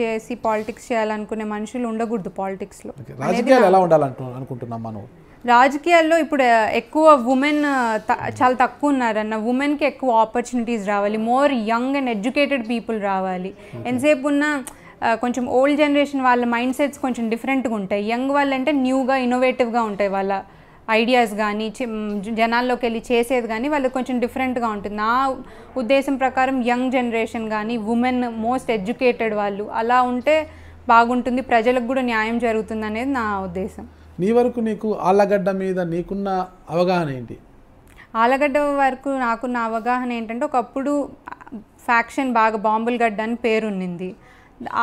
చేసి పాలిటిక్స్ చేయాలనుకునే మనుషులు ఉండకూడదు పాలిటిక్స్లో రాజకీయాలు ఎలా ఉండాలంటు అనుకుంటున్నాం మనం రాజకీయాల్లో ఇప్పుడు ఎక్కువ ఉమెన్ చాలా తక్కువ ఉన్నారన్న ఉమెన్కి ఎక్కువ ఆపర్చునిటీస్ రావాలి more young and educated people రావాలి ఎంతసేపు ఉన్న కొంచెం ఓల్డ్ జనరేషన్ వాళ్ళ మైండ్ సెట్స్ కొంచెం డిఫరెంట్గా ఉంటాయి యంగ్ వాళ్ళంటే న్యూగా ఇన్నోవేటివ్గా ఉంటాయి వాళ్ళ ఐడియాస్ కానీ జనాల్లోకి వెళ్ళి చేసేది కానీ వాళ్ళకి కొంచెం డిఫరెంట్గా ఉంటుంది నా ఉద్దేశం ప్రకారం యంగ్ జనరేషన్ కానీ ఉమెన్ మోస్ట్ ఎడ్యుకేటెడ్ వాళ్ళు అలా ఉంటే బాగుంటుంది ప్రజలకు కూడా న్యాయం జరుగుతుంది అనేది నా ఉద్దేశం నీ వరకు నీకు ఆలగడ్డ మీద నీకున్న అవగాహన ఏంటి ఆలగడ్డ వరకు నాకున్న అవగాహన ఏంటంటే ఒకప్పుడు ఫ్యాక్షన్ బాగా బాంబుల్ గడ్డ అని ఉన్నింది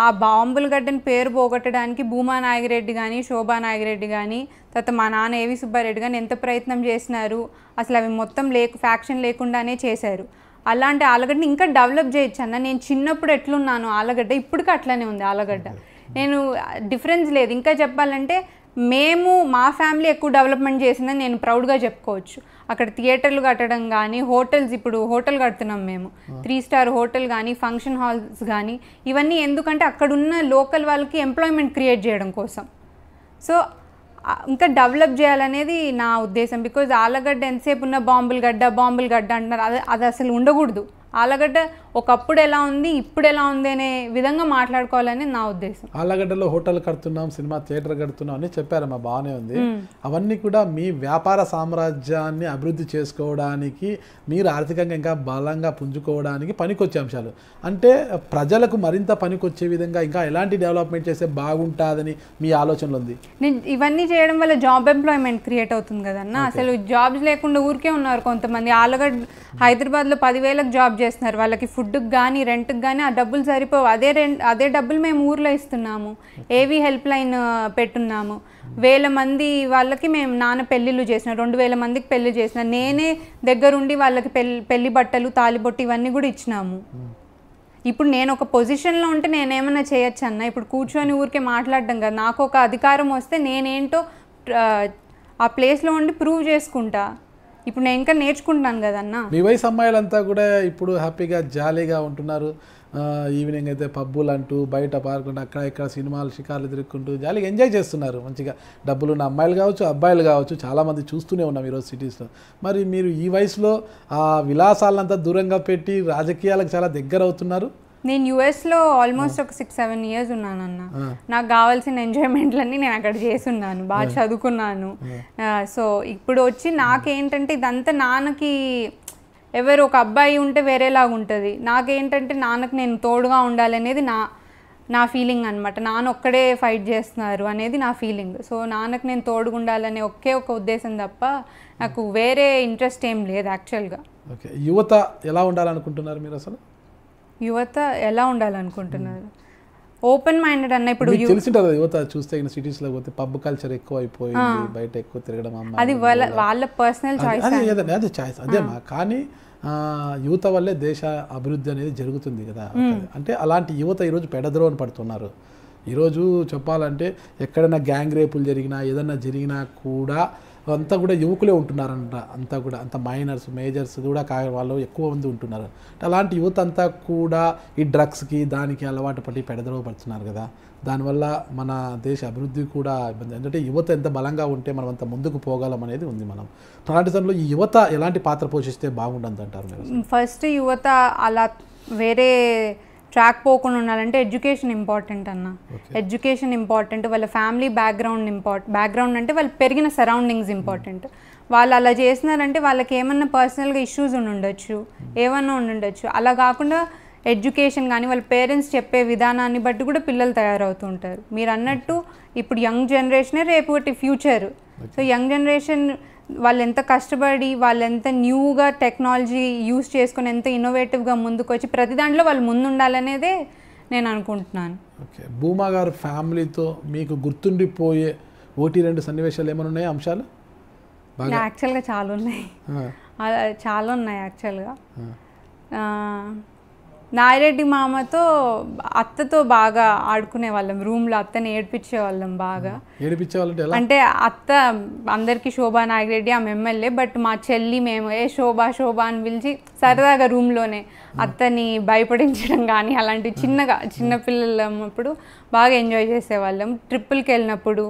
ఆ బాంబుల గడ్డని పేరు పోగొట్టడానికి భూమా నాగిరెడ్డి కానీ శోభా నాగిరెడ్డి కానీ తర్వాత మా నాన్న ఏవి సుబ్బారెడ్డి కానీ ఎంత ప్రయత్నం చేసినారు అసలు అవి మొత్తం లేకు ఫ్యాక్షన్ లేకుండానే చేశారు అలాంటి ఆలగడ్డని ఇంకా డెవలప్ చేయొచ్చు అన్న నేను చిన్నప్పుడు ఎట్లున్నాను ఆలగడ్డ ఇప్పటికీ అట్లానే ఉంది ఆలగడ్డ నేను డిఫరెన్స్ లేదు ఇంకా చెప్పాలంటే మేము మా ఫ్యామిలీ ఎక్కువ డెవలప్మెంట్ చేసిందని నేను ప్రౌడ్గా చెప్పుకోవచ్చు అక్కడ థియేటర్లు కట్టడం కానీ హోటల్స్ ఇప్పుడు హోటల్ కడుతున్నాం మేము త్రీ స్టార్ హోటల్ కానీ ఫంక్షన్ హాల్స్ కానీ ఇవన్నీ ఎందుకంటే అక్కడున్న లోకల్ వాళ్ళకి ఎంప్లాయ్మెంట్ క్రియేట్ చేయడం కోసం సో ఇంకా డెవలప్ చేయాలనేది నా ఉద్దేశం బికాజ్ ఆలగడ్డ ఎంతసేపు ఉన్న బాంబులు గడ్డ బాంబులు గడ్డ అంటున్నారు అది అది అసలు ఉండకూడదు ఆలగడ్డ ఒకప్పుడు ఎలా ఉంది ఇప్పుడు ఎలా ఉంది అనే విధంగా మాట్లాడుకోవాలని నా ఉద్దేశం ఆలగడ్డలో హోటల్ కడుతున్నాం సినిమా థియేటర్ కడుతున్నాం అని చెప్పారమ్మా బాగానే ఉంది అవన్నీ కూడా మీ వ్యాపార సామ్రాజ్యాన్ని అభివృద్ధి చేసుకోవడానికి మీరు ఆర్థికంగా ఇంకా బలంగా పుంజుకోవడానికి పనికొచ్చే అంశాలు అంటే ప్రజలకు మరింత పనికొచ్చే విధంగా ఇంకా ఎలాంటి డెవలప్మెంట్ చేస్తే బాగుంటుందని మీ ఆలోచనలు ఉంది ఇవన్నీ చేయడం వల్ల జాబ్ ఎంప్లాయ్మెంట్ క్రియేట్ అవుతుంది కదన్న అసలు జాబ్స్ లేకుండా ఊరికే ఉన్నారు కొంతమంది ఆలగడ్ హైదరాబాద్లో పదివేలకు జాబ్ చేస్తున్నారు వాళ్ళకి ఫుడ్కి కానీ రెంట్కి కానీ ఆ డబ్బులు సరిపోవు అదే రెంట్ అదే డబ్బులు మేము ఊర్లో ఇస్తున్నాము ఏవి హెల్ప్ లైన్ పెట్టున్నాము వేల మంది వాళ్ళకి మేము నాన్న పెళ్ళిళ్ళు చేసిన రెండు వేల మందికి పెళ్లి చేసిన నేనే దగ్గరుండి వాళ్ళకి పెళ్ళి పెళ్లి బట్టలు తాలిబొట్టి ఇవన్నీ కూడా ఇచ్చినాము ఇప్పుడు నేను ఒక పొజిషన్లో ఉంటే నేనేమన్నా చేయొచ్చు అన్న ఇప్పుడు కూర్చొని ఊరికే మాట్లాడడం కదా నాకు ఒక అధికారం వస్తే నేనేంటో ఆ ప్లేస్లో ఉండి ప్రూవ్ చేసుకుంటా ఇప్పుడు నేను ఇంకా నేర్చుకుంటున్నాను కదన్న మీ వయసు అమ్మాయిలంతా కూడా ఇప్పుడు హ్యాపీగా జాలీగా ఉంటున్నారు ఈవినింగ్ అయితే పబ్బులు అంటూ బయట పార్కుండా అక్కడ ఇక్కడ సినిమాలు షికార్లు తిరుక్కుంటూ జాలీగా ఎంజాయ్ చేస్తున్నారు మంచిగా డబ్బులు ఉన్న అమ్మాయిలు కావచ్చు అబ్బాయిలు కావచ్చు చాలామంది చూస్తూనే ఉన్నాం ఈరోజు సిటీస్లో మరి మీరు ఈ వయసులో ఆ విలాసాలంతా దూరంగా పెట్టి రాజకీయాలకు చాలా దగ్గర అవుతున్నారు నేను లో ఆల్మోస్ట్ ఒక సిక్స్ సెవెన్ ఇయర్స్ ఉన్నాను అన్న నాకు కావాల్సిన ఎంజాయ్మెంట్లన్నీ నేను అక్కడ చేస్తున్నాను బాగా చదువుకున్నాను సో ఇప్పుడు వచ్చి నాకేంటంటే ఇదంతా నాన్నకి ఎవరు ఒక అబ్బాయి ఉంటే వేరేలాగా ఉంటుంది నాకేంటంటే నాన్నకు నేను తోడుగా ఉండాలనేది నా నా ఫీలింగ్ అనమాట నాన్న ఒక్కడే ఫైట్ చేస్తున్నారు అనేది నా ఫీలింగ్ సో నాన్నకు నేను తోడుగా ఉండాలనే ఒకే ఒక ఉద్దేశం తప్ప నాకు వేరే ఇంట్రెస్ట్ ఏం లేదు యాక్చువల్గా ఓకే యువత ఎలా ఉండాలనుకుంటున్నారు మీరు అసలు యువత ఎలా ఉండాలనుకుంటున్నారు ఓపెన్ మైండెడ్ అన్న ఇప్పుడు తెలిసింటుంది యువత చూస్తే సిటీస్ లో పోతే పబ్ కల్చర్ ఎక్కువ అయిపోయింది బయట ఎక్కువ తిరగడం అమ్మ అది వాళ్ళ పర్సనల్ చాయిస్ అదే చాయిస్ అదేమా కానీ యువత వల్లే దేశ అభివృద్ధి అనేది జరుగుతుంది కదా అంటే అలాంటి యువత ఈరోజు పెడద్రోన పడుతున్నారు ఈరోజు చెప్పాలంటే ఎక్కడైనా గ్యాంగ్ రేపులు జరిగినా ఏదైనా జరిగినా కూడా అంతా కూడా యువకులే ఉంటున్నారంట అంతా కూడా అంత మైనర్స్ మేజర్స్ కూడా కా వాళ్ళు ఎక్కువ మంది ఉంటున్నారు అలాంటి యువత అంతా కూడా ఈ డ్రగ్స్కి దానికి అలవాటు పడి పడుతున్నారు కదా దానివల్ల మన దేశ అభివృద్ధి కూడా ఇబ్బంది ఎందుకంటే యువత ఎంత బలంగా ఉంటే మనం అంత ముందుకు పోగలం అనేది ఉంది మనం అలాంటి సమయంలో ఈ యువత ఎలాంటి పాత్ర పోషిస్తే బాగుండదు అంటారు ఫస్ట్ యువత అలా వేరే ట్రాక్ పోకుండా ఉండాలంటే ఎడ్యుకేషన్ ఇంపార్టెంట్ అన్న ఎడ్యుకేషన్ ఇంపార్టెంట్ వాళ్ళ ఫ్యామిలీ బ్యాక్గ్రౌండ్ ఇంపార్ట్ బ్యాక్గ్రౌండ్ అంటే వాళ్ళు పెరిగిన సరౌండింగ్స్ ఇంపార్టెంట్ వాళ్ళు అలా చేసినారంటే వాళ్ళకి ఏమన్నా పర్సనల్గా ఇష్యూస్ ఉండి ఉండొచ్చు ఏమన్నా ఉండి ఉండొచ్చు అలా కాకుండా ఎడ్యుకేషన్ కానీ వాళ్ళ పేరెంట్స్ చెప్పే విధానాన్ని బట్టి కూడా పిల్లలు తయారవుతుంటారు మీరు అన్నట్టు ఇప్పుడు యంగ్ జనరేషనే రేపు ఫ్యూచర్ సో యంగ్ జనరేషన్ వాళ్ళు ఎంత కష్టపడి వాళ్ళు ఎంత న్యూగా టెక్నాలజీ యూస్ చేసుకుని ఎంత ఇన్నోవేటివ్గా ముందుకు వచ్చి ప్రతి దాంట్లో వాళ్ళు ముందుండాలనేదే నేను అనుకుంటున్నాను ఓకే భూమా గారు ఫ్యామిలీతో మీకు గుర్తుండిపోయే ఒకటి రెండు సన్నివేశాలు ఏమైనా ఉన్నాయా అంశాలు యాక్చువల్గా చాలా ఉన్నాయి చాలా ఉన్నాయి యాక్చువల్గా నాయిరెడ్డి మామతో అత్తతో బాగా ఆడుకునే వాళ్ళం రూమ్ లో అత్తని వాళ్ళం బాగా అంటే అత్త అందరికి శోభా నాగిరెడ్డి ఆమె ఎమ్మెల్యే బట్ మా చెల్లి మేము ఏ శోభా శోభా అని పిలిచి సరదాగా రూమ్ లోనే అత్తని భయపడించడం కానీ అలాంటి చిన్నగా అప్పుడు బాగా ఎంజాయ్ చేసేవాళ్ళం ట్రిప్పుల్కి వెళ్ళినప్పుడు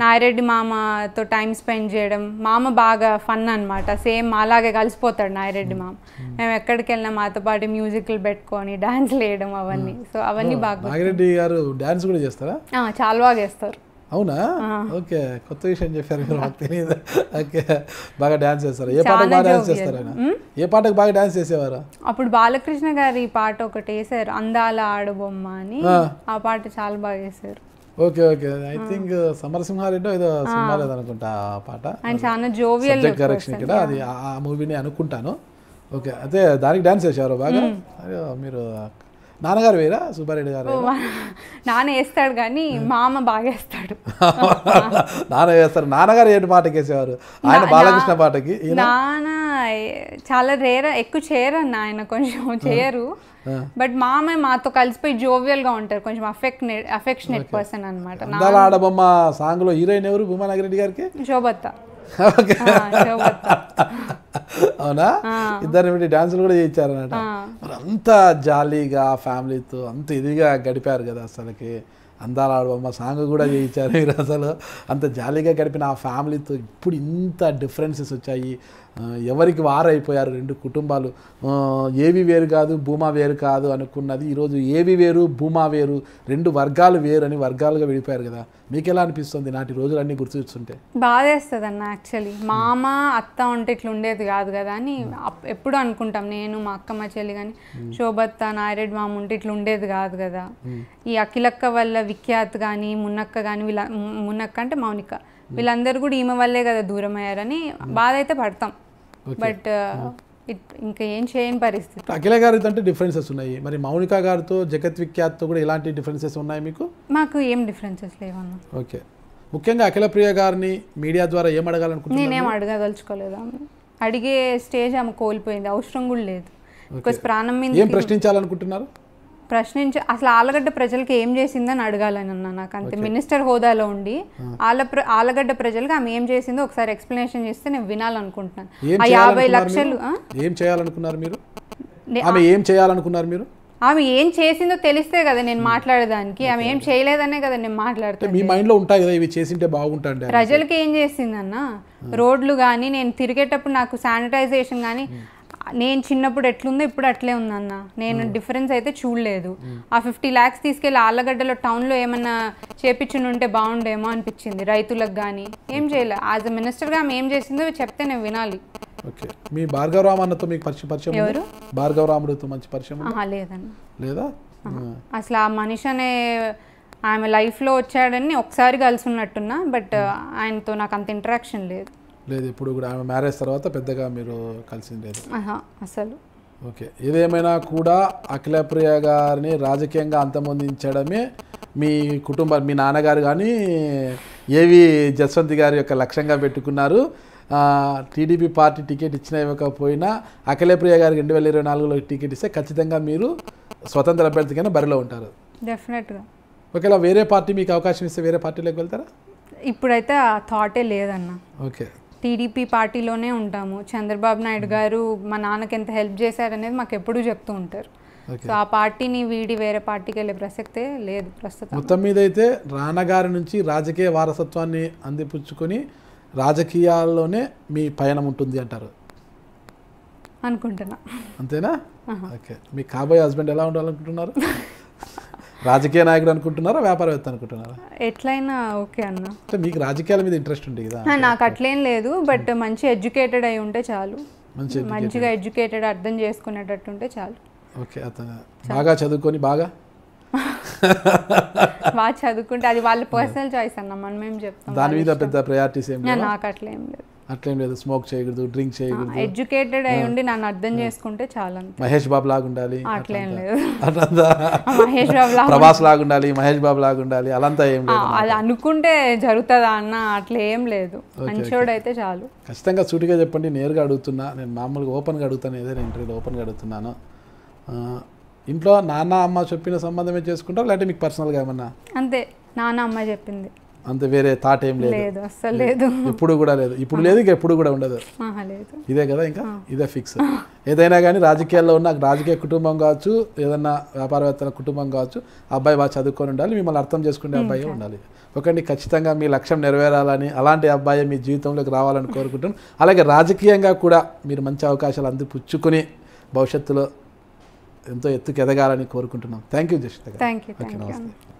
నాయరెడ్డి మామతో టైం స్పెండ్ చేయడం మామ బాగా ఫన్ అనమాట సేమ్ అలాగే కలిసిపోతాడు నాయరెడ్డి మామ మేము ఎక్కడికి వెళ్ళినా మాతో పాటు మ్యూజిక్లు పెట్టుకొని డాన్స్ వేయడం అవన్నీ సో అవన్నీ బాగా గారు డాన్స్ కూడా చేస్తారా చాలా బాగా చేస్తారు అవునా ఓకే కొత్త విషయం చెప్పారు మీరు నాకు తెలియదు ఓకే బాగా డాన్స్ చేస్తారు ఏ పాటకు బాగా డాన్స్ చేస్తారు ఏ పాటకు బాగా డాన్స్ చేసేవారు అప్పుడు బాలకృష్ణ గారి పాట ఒకటి వేసారు అందాల ఆడబొమ్మ అని ఆ పాట చాలా బాగా చేశారు okay okay I think uh, Samarasimha Reddy ఏదో సినిమా లేదనుకుంటా ఆ పాట చాలా కరెక్షన్ ఇక్కడ అది ఆ మూవీని అనుకుంటాను ఓకే అయితే దానికి డాన్స్ వేసేవారు బాగా మీరు నాన్నగారు వేరా సుబ్బారెడ్డి గారు నాన్న వేస్తాడు కానీ మామ బాగా వేస్తాడు నాన్న వేస్తారు నాన్నగారు ఏంటి పాటకి వేసేవారు ఆయన బాలకృష్ణ పాటకి నాన్న చాలా రేర ఎక్కువ చేయరు అన్న ఆయన కొంచెం చేయరు బట్ అమ్మాయి మాతో కలిసిపోయి జోవియల్ గా ఉంటారు కొంచెం అఫెక్ట్ అఫెక్షనేట్ పర్సన్ అనమాట ఆడబొమ్మ సాంగ్ లో హీరోయిన్ ఎవరు భూమానగరెడ్డి గారికి శోభత్త అవునా ఇద్దరు డాన్సులు కూడా చేయించారనమాట అంత జాలీగా ఫ్యామిలీతో అంత ఇదిగా గడిపారు కదా అసలుకి అందాల ఆడబొమ్మ సాంగ్ కూడా చేయించారు మీరు అసలు అంత జాలీగా గడిపిన ఆ ఫ్యామిలీతో ఇప్పుడు ఇంత డిఫరెన్సెస్ వచ్చాయి ఎవరికి వారైపోయారు రెండు కుటుంబాలు ఏవి వేరు కాదు భూమా వేరు కాదు అనుకున్నది ఈరోజు ఏవి వేరు భూమా వేరు రెండు వర్గాలు వేరు అని వర్గాలుగా విడిపోయారు కదా మీకు ఎలా అనిపిస్తుంది నాటి రోజులన్నీ గుర్తుంటే బాధేస్తుంది అన్న యాక్చువల్లీ మామ అత్త ఉంటే ఇట్లా ఉండేది కాదు కదా అని ఎప్పుడు అనుకుంటాం నేను మా అక్క మా చెల్లి కానీ శోభత్త నాయరెడ్డి మామ ఉంటే ఇట్లా ఉండేది కాదు కదా ఈ అఖిలక్క వల్ల విఖ్యాత్ కానీ మున్నక్క కానీ వీళ్ళ మున్నక్క అంటే మౌనిక వీళ్ళందరూ కూడా ఈమె వల్లే కదా దూరం అయ్యారని hmm. బాధ అయితే పడతాం బట్ uh, hmm. ఇంకా ఏం చేయని పరిస్థితి అఖిల గారితో అంటే డిఫరెన్సెస్ ఉన్నాయి మరి మౌనిక గారితో జగత్ విఖ్యాత్తో కూడా ఇలాంటి డిఫరెన్సెస్ ఉన్నాయి మీకు మాకు ఏం డిఫరెన్సెస్ లేవన్నా ఓకే ముఖ్యంగా అఖిల ప్రియ గారిని మీడియా ద్వారా ఏం అడగాలనుకుంటున్నా నేనేం అడగదలుచుకోలేదా అడిగే స్టేజ్ ఆమె కోల్పోయింది అవసరం కూడా లేదు ప్రాణం మీద ఏం ప్రశ్నించాలనుకుంటున్నారు ప్రశ్నించి అసలు ఆలగడ్డ ప్రజలకి ఏం చేసిందని అడగాలని అన్న నాకు అంతే మినిస్టర్ హోదాలో ఉండి ఆల ఆలగడ్డ ప్రజలకు ఆమె ఏం చేసిందో ఒకసారి ఎక్స్ప్లెనేషన్ చేస్తే నేను వినాలనుకుంటున్నాను ఆ యాభై లక్షలు ఏం చేయాలనుకున్నారు మీరు ఆమె ఏం చేయాలనుకున్నారు మీరు ఆమె ఏం చేసిందో తెలిస్తే కదా నేను మాట్లాడేదానికి ఆమె ఏం చేయలేదనే కదా నేను మాట్లాడతాను మీ లో ఉంటాయి కదా ఇవి చేసింటే బాగుంటాండి ప్రజలకి ఏం చేసిందన్న రోడ్లు కానీ నేను తిరిగేటప్పుడు నాకు శానిటైజేషన్ కానీ నేను చిన్నప్పుడు ఎట్లుందో ఇప్పుడు అట్లే ఉందన్న నేను డిఫరెన్స్ hmm. అయితే చూడలేదు hmm. ఆ ఫిఫ్టీ ల్యాక్స్ తీసుకెళ్ళి ఆళ్ళగడ్డలో టౌన్లో ఏమన్నా చేపించుని ఉంటే బాగుండేమో అనిపించింది రైతులకు కానీ ఏం చేయలే యాజ్ అ మినిస్టర్గా ఆమె ఏం చేసిందో చెప్తే నేను వినాలి ఓకే మీ భార్గవరామ్ అన్నతో మీకు పరిచయం పరిచయం ఎవరు భార్గవరాముడితో మంచి పరిచయం లేదన్న లేదా hmm. అసలు ఆ మనిషి అనే ఆమె లైఫ్లో వచ్చాడని ఒకసారి కలిసి ఉన్నట్టున్నా బట్ ఆయనతో నాకు అంత ఇంటరాక్షన్ లేదు లేదు ఇప్పుడు కూడా ఆమె మ్యారేజ్ తర్వాత పెద్దగా మీరు కలిసింది లేదు అసలు ఓకే ఏదేమైనా కూడా అఖిలప్రియ గారిని రాజకీయంగా అంతమొందించడమే మీ కుటుంబ మీ నాన్నగారు కానీ ఏవి జస్వంత్ గారి యొక్క లక్ష్యంగా పెట్టుకున్నారు టీడీపీ పార్టీ టికెట్ ఇచ్చిన ఇవ్వకపోయినా అఖిలప్రియ గారికి రెండు వేల ఇరవై నాలుగులో టికెట్ ఇస్తే ఖచ్చితంగా మీరు స్వతంత్ర అభ్యర్థికైనా బరిలో ఉంటారు డెఫినెట్గా ఒకవేళ వేరే పార్టీ మీకు అవకాశం ఇస్తే వేరే పార్టీలోకి వెళ్తారా ఇప్పుడైతే ఆ థాటే లేదన్న ఓకే టీడీపీ పార్టీలోనే ఉంటాము చంద్రబాబు నాయుడు గారు మా నాన్నకి ఎంత హెల్ప్ చేశారనేది మాకు ఎప్పుడూ చెప్తూ ఉంటారు సో ఆ పార్టీని వీడి వేరే పార్టీకి వెళ్ళే ప్రసక్తే లేదు ప్రస్తుతం మొత్తం మీద అయితే రానగారి నుంచి రాజకీయ వారసత్వాన్ని అందిపుచ్చుకొని రాజకీయాల్లోనే మీ పయనం ఉంటుంది అంటారు అనుకుంటున్నా అంతేనా ఓకే మీ కాబోయే హస్బెండ్ ఎలా ఉండాలనుకుంటున్నారు రాజకీయ నాయకుడు అనుకుంటున్నారా వ్యాపారవేత్త అనుకుంటున్నారా ఎట్లయినా ఓకే అన్న అంటే మీకు రాజకీయాల మీద ఇంట్రెస్ట్ ఉంది కదా నాకు అట్లేం లేదు బట్ మంచి ఎడ్యుకేటెడ్ అయి ఉంటే చాలు మంచిగా ఎడ్యుకేటెడ్ అర్థం చేసుకునేటట్టు ఉంటే చాలు ఓకే అతను బాగా చదువుకొని బాగా బాగా చదువుకుంటే అది వాళ్ళ పర్సనల్ చాయిస్ అన్న మనం ఏం చెప్తాం దాని మీద పెద్ద ప్రయారిటీస్ ఏం నాకు అట్లా లేదు అట్లేం లేదు స్మోక్ చేయకూడదు డ్రింక్ చేయకూడదు ఎడ్యుకేటెడ్ అయి ఉండి నన్ను అర్థం చేసుకుంటే చాలా మహేష్ బాబు లాగా ఉండాలి అట్లేం లేదు మహేష్ బాబు లాగా ప్రభాస్ లాగా ఉండాలి మహేష్ బాబు లాగా ఉండాలి అలంతా ఏం లేదు అది అనుకుంటే జరుగుతుందా అన్న అట్లా ఏం లేదు మంచోడు అయితే చాలు ఖచ్చితంగా సూటిగా చెప్పండి నేరుగా అడుగుతున్నా నేను మామూలుగా ఓపెన్గా అడుగుతాను ఏదైనా ఇంటర్వ్యూలో ఓపెన్గా అడుగుతున్నాను ఇంట్లో నాన్న అమ్మ చెప్పిన సంబంధమే చేసుకుంటారు లేకపోతే మీకు పర్సనల్గా ఏమన్నా అంతే నాన్న అమ్మ చెప్పింది అంత వేరే థాట్ ఏం లేదు అసలు లేదు ఇప్పుడు కూడా లేదు ఇప్పుడు లేదు ఇంకా ఎప్పుడు కూడా ఉండదు ఇదే కదా ఇంకా ఇదే ఫిక్స్ ఏదైనా కానీ రాజకీయాల్లో ఉన్న రాజకీయ కుటుంబం కావచ్చు ఏదన్నా వ్యాపారవేత్తల కుటుంబం కావచ్చు అబ్బాయి బాగా చదువుకొని ఉండాలి మిమ్మల్ని అర్థం చేసుకునే అబ్బాయి ఉండాలి ఒకటి ఖచ్చితంగా మీ లక్ష్యం నెరవేరాలని అలాంటి అబ్బాయి మీ జీవితంలోకి రావాలని కోరుకుంటున్నాం అలాగే రాజకీయంగా కూడా మీరు మంచి అవకాశాలు అందిపుచ్చుకుని భవిష్యత్తులో ఎంతో ఎత్తుకు ఎదగాలని కోరుకుంటున్నాం థ్యాంక్ యూ జస్ట్ ఓకే నమస్తే